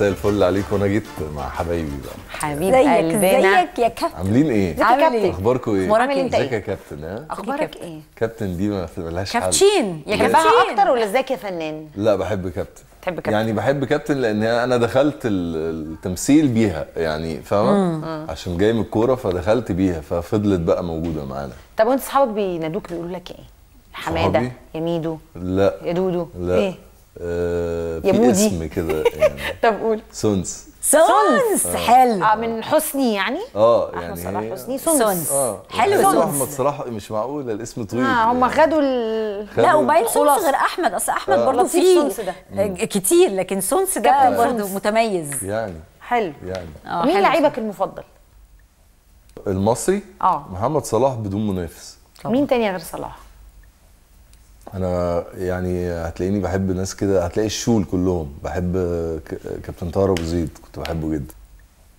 مساء الفل عليكم وانا جيت مع حبايبي بقى حبيب قلبنا ازيك يا كابتن عاملين ايه؟ عاملين ايه؟ اخباركم ايه؟ اخبارك إيه؟ انت ايه؟ ازيك يا كابتن ها؟ اخبارك إيه؟, ايه؟ كابتن دي ما لهاش حل كابتن يا كابتن اكتر ولا ازيك يا فنان؟ لا بحب كابتن بتحب كابتن يعني بحب كابتن لان انا دخلت التمثيل بيها يعني فاهمه عشان جاي من الكوره فدخلت بيها ففضلت بقى موجوده معانا طب وانت اصحابك بينادوك بيقولوا لك ايه حماده يا ميدو لا يا دودو لا ايه آه، يا مودي اسم كده يعني طب قول سونس سونس آه. حلو آه من حسني يعني اه يعني احمد صلاح حسني سونس آه. حلو يعني سونس احمد صلاح مش معقول الاسم طويل اه هم يعني. خدوا ال... لا وبعدين سونس غير احمد اصل احمد آه. برضه ده آه، كتير لكن سونس ده آه. برضه متميز يعني حلو يعني آه مين لعيبك المفضل؟ المصري اه محمد صلاح بدون منافس مين تاني غير صلاح؟ انا يعني هتلاقيني بحب ناس كده هتلاقي الشول كلهم بحب كابتن طاهر ابو زيد كنت بحبه جدا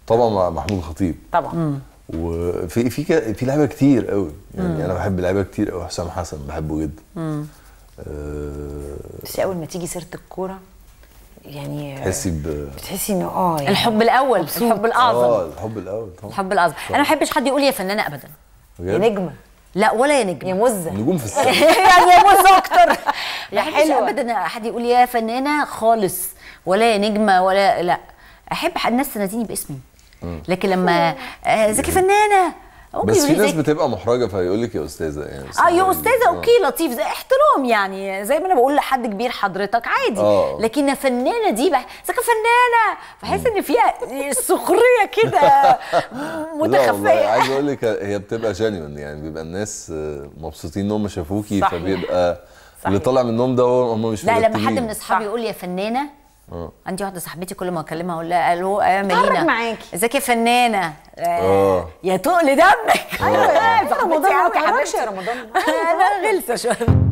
طبعا مع محمود خطيب طبعا مم. وفي في في لعيبه كتير قوي يعني مم. انا بحب لعيبه كتير قوي حسام حسن بحبه جدا امم أه... بس اول ما تيجي سيره الكوره يعني تحسي ب بتحسي انه اه يعني الحب الاول الحب الاعظم اه الحب الاول طبعا الحب الاعظم انا ما بحبش حد يقول يا فنانه ابدا يا نجمه لا ولا يا نجم يا مزه نجوم في السماء يعني يا مزه اكتر لا حلو ابدا حد يقول يا فنانه خالص ولا يا نجمه ولا لا احب الناس تناديني باسمي لكن لما زكي آه، فنانه بس في ناس بتبقى محرجه فيقول لك يا استاذه يعني اه يا استاذه آه. اوكي لطيف زي احترام يعني زي ما انا بقول لحد كبير حضرتك عادي آه. لكن فنانه دي بقى زي فنانه بحس ان فيها سخريه كده متخفيه عايز اقول لك هي بتبقى جانيون يعني بيبقى الناس مبسوطين ان هم شافوكي فبيبقى صحيح. اللي طالع منهم ده هم مش لا لما حد من اصحابي يقول لي يا فنانه اه عندي واحده صاحبتي كل ما اكلمها اقول لها الو آه، آه، آه. يا مالينا معاكي ازيك يا فنانه يا تقل دمك ايوه, أيوة، رمضان ما يا رمضان انا غلسه شويه